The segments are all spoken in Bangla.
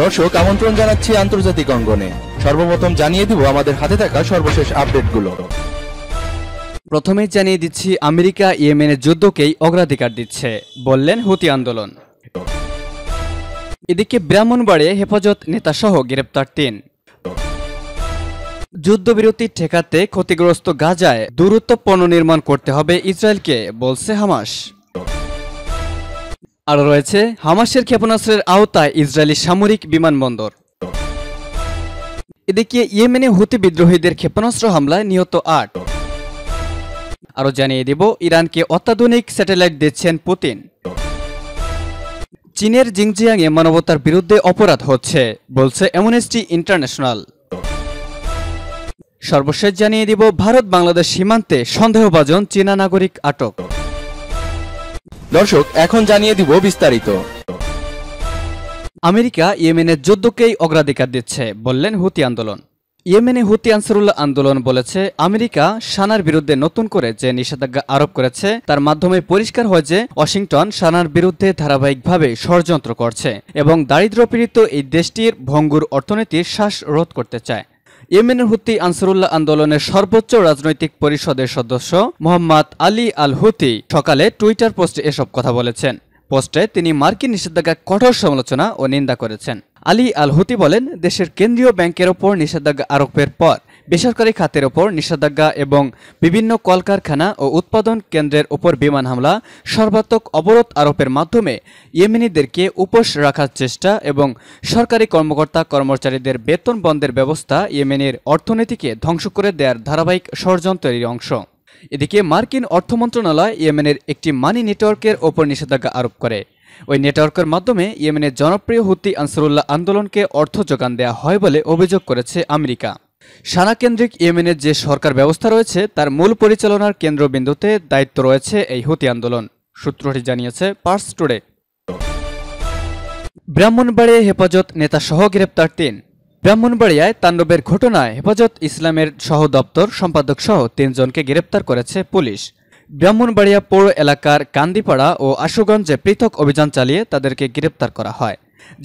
দর্শক আমন্ত্রণ জানাচ্ছি আন্তর্জাতিক অঙ্গনে সর্বপ্রথম জানিয়ে দিব আমাদের হাতে থাকা সর্বশেষ আপডেটগুলো প্রথমে জানিয়ে দিচ্ছি আমেরিকা ইয়েমেনের যুদ্ধকেই অগ্রাধিকার দিচ্ছে বললেন হুতি আন্দোলন এদিকে ব্রাহ্মণবাড়ে হেফাজত নেতা সহ গ্রেপ্তার তিন যুদ্ধবিরতি ঠেকাতে ক্ষতিগ্রস্ত গাজায় দূরত্ব পণ্য নির্মাণ করতে হবে ইসরায়েলকে বলছে হামাস আরও রয়েছে হামাসের ক্ষেপণাস্ত্রের আওতায় ইসরায়েলি সামরিক বিমানবন্দর এদিকে ইয়েমেনে হুতি বিদ্রোহীদের ক্ষেপণাস্ত্র হামলায় নিহত আট আরও জানিয়ে দেব ইরানকে অত্যাধুনিক স্যাটেলাইট দিচ্ছেন পুতিন চীনের জিংজিয়াংয়ে মানবতার বিরুদ্ধে অপরাধ হচ্ছে বলছে অ্যামনেস্টি ইন্টারন্যাশনাল সর্বশেষ জানিয়ে দিব ভারত বাংলাদেশ সীমান্তে সন্দেহভাজন চীনা নাগরিক আটক দর্শক এখন জানিয়ে দিব বিস্তারিত আমেরিকা ইয়েমেনের যুদ্ধকেই অগ্রাধিকার দিচ্ছে বললেন হুতি আন্দোলন ইয়েমেনে হুতি আনসারুল্লাহ আন্দোলন বলেছে আমেরিকা সানার বিরুদ্ধে নতুন করে যে নিষেধাজ্ঞা আরোপ করেছে তার মাধ্যমে পরিষ্কার হয় যে ওয়াশিংটন সানার বিরুদ্ধে ধারাবাহিকভাবে ষড়যন্ত্র করছে এবং পীড়িত এই দেশটির ভঙ্গুর অর্থনীতির শ্বাস রোধ করতে চায় ইয়েমেনের হুতি আনসারুল্লাহ আন্দোলনের সর্বোচ্চ রাজনৈতিক পরিষদের সদস্য মোহাম্মদ আলী আল হুতি সকালে টুইটার পোস্টে এসব কথা বলেছেন পোস্টে তিনি মার্কিন নিষেধাজ্ঞা কঠোর সমালোচনা ও নিন্দা করেছেন আলী আল হুতি বলেন দেশের কেন্দ্রীয় ব্যাংকের ওপর নিষেধাজ্ঞা আরোপের পর বেসরকারি খাতের ওপর নিষেধাজ্ঞা এবং বিভিন্ন কলকারখানা ও উৎপাদন কেন্দ্রের ওপর বিমান হামলা সর্বাত্মক অবরোধ আরোপের মাধ্যমে ইয়েমেনিদেরকে উপোস রাখার চেষ্টা এবং সরকারি কর্মকর্তা কর্মচারীদের বেতন বন্ধের ব্যবস্থা ইয়েমেনের অর্থনীতিকে ধ্বংস করে দেওয়ার ধারাবাহিক ষড়যন্ত্রের অংশ এদিকে মার্কিন অর্থ মন্ত্রণালয় ইয়েমেনের একটি মানি নেটওয়ার্কের ওপর নিষেধাজ্ঞা আরোপ করে ওই নেটওয়ার্কের মাধ্যমে ইয়েমেনের জনপ্রিয় হুতি আনসারুল্লাহ আন্দোলনকে অর্থ যোগান দেয়া হয় বলে অভিযোগ করেছে আমেরিকা সানাকেন্দ্রিক ইয়েমেনের যে সরকার ব্যবস্থা রয়েছে তার মূল পরিচালনার কেন্দ্রবিন্দুতে দায়িত্ব রয়েছে এই হুতি আন্দোলন সূত্রটি জানিয়েছে পার্স টুডে ব্রাহ্মণবাড়িয়া হেফাজত নেতা সহ গ্রেপ্তার তিন ব্রাহ্মণবাড়িয়ায় তাণ্ডবের ঘটনায় হেফাজত ইসলামের সহ দপ্তর সম্পাদক সহ তিনজনকে গ্রেপ্তার করেছে পুলিশ ব্রাহ্মণবাড়িয়া পৌর এলাকার কান্দিপাড়া ও আশুগঞ্জে পৃথক অভিযান চালিয়ে তাদেরকে গ্রেপ্তার করা হয়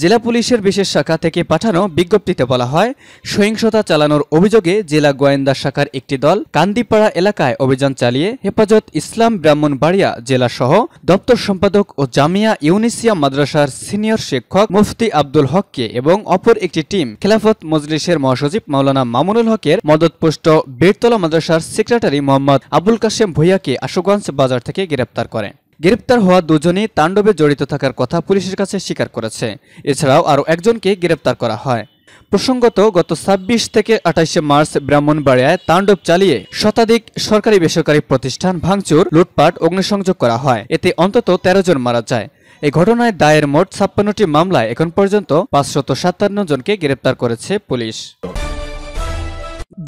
জেলা পুলিশের বিশেষ শাখা থেকে পাঠানো বিজ্ঞপ্তিতে বলা হয় সহিংসতা চালানোর অভিযোগে জেলা গোয়েন্দা শাখার একটি দল কান্দিপাড়া এলাকায় অভিযান চালিয়ে হেফাজত ইসলাম ব্রাহ্মণবাড়িয়া জেলা সহ দপ্তর সম্পাদক ও জামিয়া ইউনিসিয়া মাদ্রাসার সিনিয়র শিক্ষক মুফতি আব্দুল হককে এবং অপর একটি টিম খেলাফত মজলিসের মহাসচিব মাওলানা মামুনুল হকের মদতপুষ্ট বেরতলা মাদ্রাসার সেক্রেটারি মোহাম্মদ আবুল কাশেম ভুইয়াকে আশুগঞ্জ বাজার থেকে গ্রেপ্তার করে গ্রেপ্তার হওয়া দুজনই তাণ্ডবে জড়িত থাকার কথা পুলিশের কাছে স্বীকার করেছে এছাড়াও আরও একজনকে গ্রেপ্তার করা হয় প্রসঙ্গত গত ছাব্বিশ থেকে আঠাশে মার্চ ব্রাহ্মণবাড়িয়ায় তাণ্ডব চালিয়ে শতাধিক সরকারি বেসরকারি প্রতিষ্ঠান ভাঙচুর লুটপাট অগ্নিসংযোগ করা হয় এতে অন্তত ১৩ জন মারা যায় এই ঘটনায় দায়ের মোট ছাপ্পান্নটি মামলায় এখন পর্যন্ত পাঁচশত সাতান্ন জনকে গ্রেপ্তার করেছে পুলিশ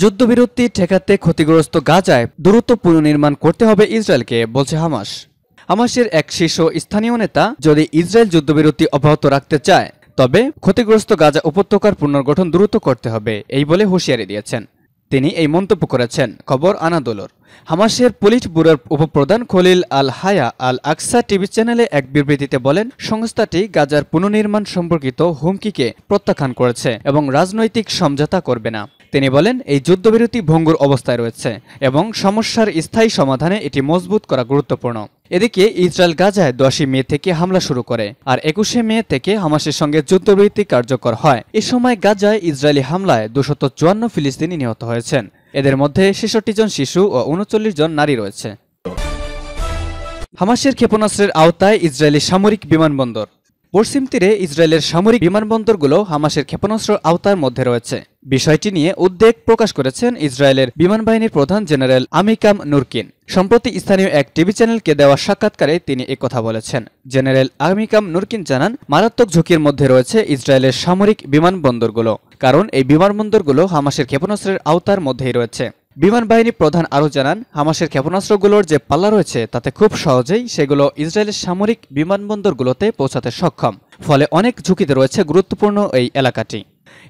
যুদ্ধবিরতি ঠেকাতে ক্ষতিগ্রস্ত গাজায় দ্রুত পুনর্নির্মাণ করতে হবে ইসরায়েলকে বলছে হামাস হামাসের এক শীর্ষ স্থানীয় নেতা যদি ইসরায়েল যুদ্ধবিরতি অব্যাহত রাখতে চায় তবে ক্ষতিগ্রস্ত গাজা উপত্যকার পুনর্গঠন দ্রুত করতে হবে এই বলে হুঁশিয়ারি দিয়েছেন তিনি এই মন্তব্য করেছেন খবর আনাদোলর হামাসের পুলিশ ব্যুরোর উপপ্রধান খলিল আল হায়া আল আকসা টিভি চ্যানেলে এক বিবৃতিতে বলেন সংস্থাটি গাজার পুনর্নির্মাণ সম্পর্কিত হুমকিকে প্রত্যাখ্যান করেছে এবং রাজনৈতিক সমঝোতা করবে না তিনি বলেন এই যুদ্ধবিরতি ভঙ্গুর অবস্থায় রয়েছে এবং সমস্যার স্থায়ী সমাধানে এটি মজবুত করা গুরুত্বপূর্ণ এদিকে ইসরায়েল গাজায় দশই মে থেকে হামলা শুরু করে আর একুশে মে থেকে হামাসের সঙ্গে যুদ্ধবৃত্তি কার্যকর হয় এ সময় গাজায় ইসরায়েলি হামলায় দুশত চুয়ান্ন ফিলিস্তিনি নিহত হয়েছেন এদের মধ্যে ছেষট্টি জন শিশু ও উনচল্লিশ জন নারী রয়েছে হামাসের ক্ষেপণাস্ত্রের আওতায় ইসরায়েলি সামরিক বিমানবন্দর পশ্চিম তীরে ইসরায়েলের সামরিক বিমানবন্দরগুলো হামাসের ক্ষেপণাস্ত্র আওতার মধ্যে রয়েছে বিষয়টি নিয়ে উদ্বেগ প্রকাশ করেছেন ইসরায়েলের বিমান বাহিনীর প্রধান জেনারেল আমিকাম নুরকিন সম্প্রতি স্থানীয় এক টিভি চ্যানেলকে দেওয়া সাক্ষাৎকারে তিনি কথা বলেছেন জেনারেল আমিকাম নুরকিন জানান মারাত্মক ঝুঁকির মধ্যে রয়েছে ইসরায়েলের সামরিক বিমানবন্দরগুলো কারণ এই বিমানবন্দরগুলো হামাসের ক্ষেপণাস্ত্রের আওতার মধ্যেই রয়েছে বিমান বাহিনী প্রধান আরও জানান হামাসের ক্ষেপণাস্ত্রগুলোর যে পাল্লা রয়েছে তাতে খুব সহজেই সেগুলো ইসরায়েলের সামরিক বিমানবন্দরগুলোতে পৌঁছাতে সক্ষম ফলে অনেক ঝুঁকিতে রয়েছে গুরুত্বপূর্ণ এই এলাকাটি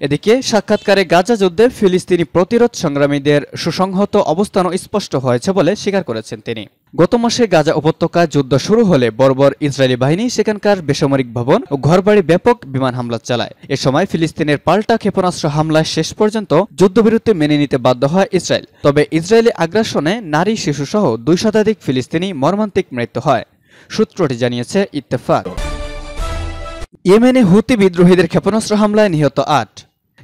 এদিকে সাক্ষাৎকারে গাজা যুদ্ধে ফিলিস্তিনি প্রতিরোধ সংগ্রামীদের সুসংহত অবস্থানও স্পষ্ট হয়েছে বলে স্বীকার করেছেন তিনি গত মাসে গাজা উপত্যকায় যুদ্ধ শুরু হলে বর্বর ইসরায়েলি বাহিনী সেখানকার বেসামরিক ভবন ও ঘরবাড়ি ব্যাপক বিমান হামলা চালায় এ সময় ফিলিস্তিনের পাল্টা ক্ষেপণাস্ত্র হামলায় শেষ পর্যন্ত যুদ্ধবিরতি মেনে নিতে বাধ্য হয় ইসরায়েল তবে ইসরায়েলি আগ্রাসনে নারী শিশুসহ দুই শতাধিক ফিলিস্তিনি মর্মান্তিক মৃত্যু হয় সূত্রটি জানিয়েছে ইত্তেফাক ইয়েমেনে হুতি বিদ্রোহীদের ক্ষেপণাস্ত্র হামলায় নিহত আট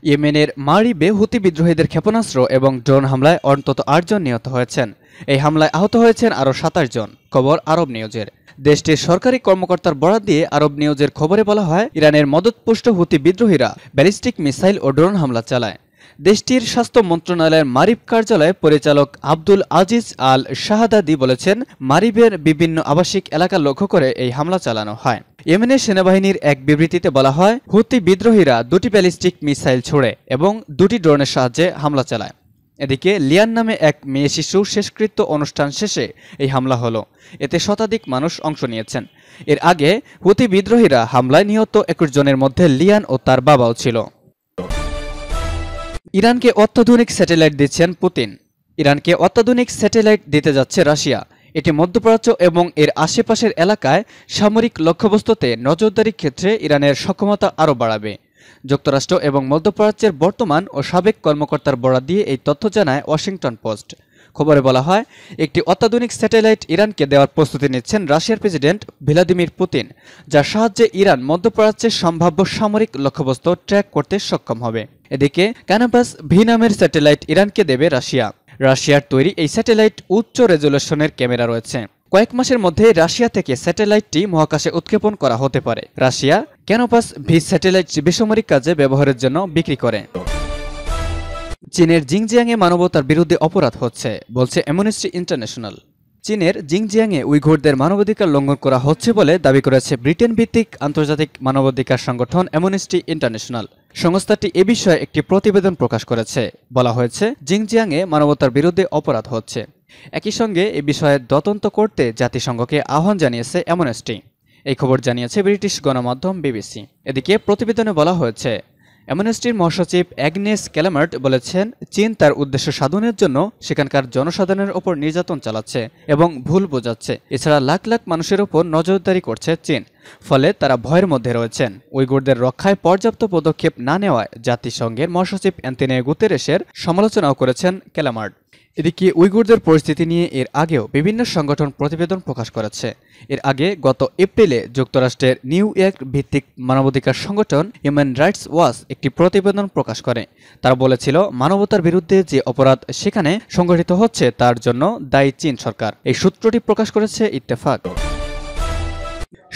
ইয়েমেনের মারিবে হুতি বিদ্রোহীদের ক্ষেপণাস্ত্র এবং ড্রোন হামলায় অন্তত আটজন নিহত হয়েছেন এই হামলায় আহত হয়েছেন আরও সাতাশ জন খবর আরব নিউজের দেশটির সরকারি কর্মকর্তার বরাত দিয়ে আরব নিউজের খবরে বলা হয় ইরানের মদতপুষ্ট হুতি বিদ্রোহীরা ব্যালিস্টিক মিসাইল ও ড্রোন হামলা চালায় দেশটির স্বাস্থ্য মন্ত্রণালয়ের মারিব কার্যালয়ে পরিচালক আব্দুল আজিজ আল শাহাদাদি বলেছেন মারিবের বিভিন্ন আবাসিক এলাকা লক্ষ্য করে এই হামলা চালানো হয় ইয়েমেনের সেনাবাহিনীর এক বিবৃতিতে বলা হয় হুতি বিদ্রোহীরা দুটি ব্যালিস্টিক মিসাইল ছোড়ে এবং দুটি ড্রোনের সাহায্যে হামলা চালায় এদিকে লিয়ান নামে এক মেয়ে শিশু শেষকৃত্য অনুষ্ঠান শেষে এই হামলা হলো এতে শতাধিক মানুষ অংশ নিয়েছেন এর আগে হুতি বিদ্রোহীরা হামলায় নিহত একুশ জনের মধ্যে লিয়ান ও তার বাবাও ছিল ইরানকে অত্যাধুনিক স্যাটেলাইট দিচ্ছেন পুতিন ইরানকে অত্যাধুনিক স্যাটেলাইট দিতে যাচ্ছে রাশিয়া এটি মধ্যপ্রাচ্য এবং এর আশেপাশের এলাকায় সামরিক লক্ষ্যবস্তুতে নজরদারির ক্ষেত্রে ইরানের সক্ষমতা আরও বাড়াবে যুক্তরাষ্ট্র এবং মধ্যপ্রাচ্যের বর্তমান ও সাবেক কর্মকর্তার বরাদ দিয়ে এই তথ্য জানায় ওয়াশিংটন পোস্ট খবরে বলা হয় একটি অত্যাধুনিক স্যাটেলাইট ইরানকে দেওয়ার প্রস্তুতি নিচ্ছেন রাশিয়ার প্রেসিডেন্ট ভ্লাদিমির পুতিন যার সাহায্যে ইরান মধ্যপ্রাচ্যের সম্ভাব্য সামরিক লক্ষ্যবস্তু ট্র্যাক করতে সক্ষম হবে এদিকে ক্যানাবাস ভি নামের স্যাটেলাইট ইরানকে দেবে রাশিয়া রাশিয়ার তৈরি এই স্যাটেলাইট উচ্চ রেজলেশনের ক্যামেরা রয়েছে কয়েক মাসের মধ্যে রাশিয়া থেকে স্যাটেলাইটটি মহাকাশে উৎক্ষেপণ করা হতে পারে রাশিয়া ক্যানোপাস ভি স্যাটেলাইট বেসামরিক কাজে ব্যবহারের জন্য বিক্রি করে চীনের জিংজিয়াংয়ে মানবতার বিরুদ্ধে অপরাধ হচ্ছে বলছে অ্যামনেস্টি ইন্টারন্যাশনাল চীনের জিংজিয়াংয়ে উইঘুরদের মানবাধিকার লঙ্ঘন করা হচ্ছে বলে দাবি করেছে ব্রিটেন ভিত্তিক আন্তর্জাতিক মানবাধিকার সংগঠন অ্যামনেস্টি ইন্টারন্যাশনাল সংস্থাটি এ বিষয়ে একটি প্রতিবেদন প্রকাশ করেছে বলা হয়েছে জিংজিয়াংয়ে মানবতার বিরুদ্ধে অপরাধ হচ্ছে একই সঙ্গে এ বিষয়ে দতন্ত করতে জাতিসংঘকে আহ্বান জানিয়েছে অ্যামনেস্টি এই খবর জানিয়েছে ব্রিটিশ গণমাধ্যম বিবিসি এদিকে প্রতিবেদনে বলা হয়েছে অ্যামনেস্টির মহাসচিব অ্যাগনেস ক্যালামার্ট বলেছেন চীন তার উদ্দেশ্য সাধনের জন্য সেখানকার জনসাধারণের ওপর নির্যাতন চালাচ্ছে এবং ভুল বোঝাচ্ছে এছাড়া লাখ লাখ মানুষের ওপর নজরদারি করছে চীন ফলে তারা ভয়ের মধ্যে রয়েছেন উইগুরদের রক্ষায় পর্যাপ্ত পদক্ষেপ না নেওয়ায় জাতিসংঘের মহাসচিব অ্যান্তিনিয়া গুতেরেসের সমালোচনাও করেছেন ক্যালামার্ড এদিকে উইগুরদের পরিস্থিতি নিয়ে এর আগেও বিভিন্ন সংগঠন প্রতিবেদন প্রকাশ করেছে এর আগে গত এপ্রিলে যুক্তরাষ্ট্রের নিউ ইয়র্ক ভিত্তিক মানবাধিকার সংগঠন হিউম্যান রাইটস ওয়াচ একটি প্রতিবেদন প্রকাশ করে তারা বলেছিল মানবতার বিরুদ্ধে যে অপরাধ সেখানে সংঘটিত হচ্ছে তার জন্য দায়ী চীন সরকার এই সূত্রটি প্রকাশ করেছে ইত্তেফাক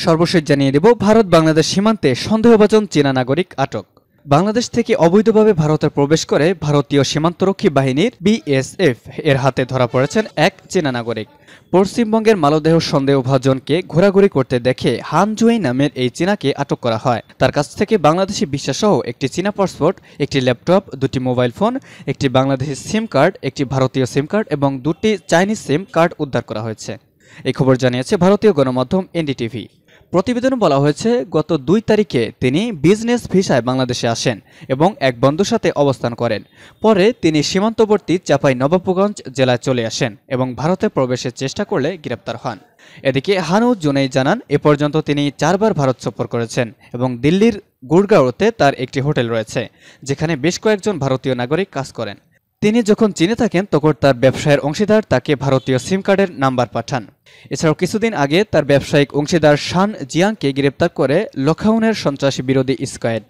সর্বশেষ জানিয়ে দেব ভারত বাংলাদেশ সীমান্তে সন্দেহভাজন চীনা নাগরিক আটক বাংলাদেশ থেকে অবৈধভাবে ভারতে প্রবেশ করে ভারতীয় সীমান্তরক্ষী বাহিনীর বিএসএফ এর হাতে ধরা পড়েছেন এক চীনা নাগরিক পশ্চিমবঙ্গের মালদেহ সন্দেহভাজনকে ঘোরাঘুরি করতে দেখে হানজুই নামের এই চীনাকে আটক করা হয় তার কাছ থেকে বাংলাদেশি সহ একটি চীনা পাসপোর্ট একটি ল্যাপটপ দুটি মোবাইল ফোন একটি বাংলাদেশি সিম কার্ড একটি ভারতীয় সিম কার্ড এবং দুটি চাইনিজ সিম কার্ড উদ্ধার করা হয়েছে এই খবর জানিয়েছে ভারতীয় গণমাধ্যম এনডিটিভি প্রতিবেদনে বলা হয়েছে গত দুই তারিখে তিনি বিজনেস ভিসায় বাংলাদেশে আসেন এবং এক বন্ধুর সাথে অবস্থান করেন পরে তিনি সীমান্তবর্তী চাপাই নবাবগঞ্জ জেলায় চলে আসেন এবং ভারতে প্রবেশের চেষ্টা করলে গ্রেপ্তার হন এদিকে হানু জুনেই জানান এ পর্যন্ত তিনি চারবার ভারত সফর করেছেন এবং দিল্লির গুড়গাঁওতে তার একটি হোটেল রয়েছে যেখানে বেশ কয়েকজন ভারতীয় নাগরিক কাজ করেন তিনি যখন চীনে থাকেন তখন তার ব্যবসায়ের অংশীদার তাকে ভারতীয় সিম কার্ডের নাম্বার পাঠান এছাড়াও কিছুদিন আগে তার ব্যবসায়িক অংশীদার শান জিয়াংকে গ্রেপ্তার করে লখাউনের সন্ত্রাসী বিরোধী স্কোয়াড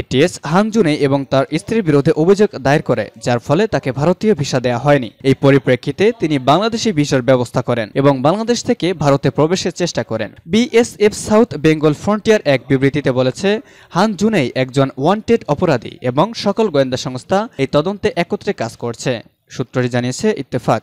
এটিএস হাংজুনে এবং তার স্ত্রীর বিরুদ্ধে অভিযোগ দায়ের করে যার ফলে তাকে ভারতীয় ভিসা দেওয়া হয়নি এই পরিপ্রেক্ষিতে তিনি বাংলাদেশি ভিসার ব্যবস্থা করেন এবং বাংলাদেশ থেকে ভারতে প্রবেশের চেষ্টা করেন বিএসএফ সাউথ বেঙ্গল ফ্রন্টিয়ার এক বিবৃতিতে বলেছে হানজুনেই একজন ওয়ান্টেড অপরাধী এবং সকল গোয়েন্দা সংস্থা এই তদন্তে একত্রে কাজ করছে সূত্রটি জানিয়েছে ইত্তেফাক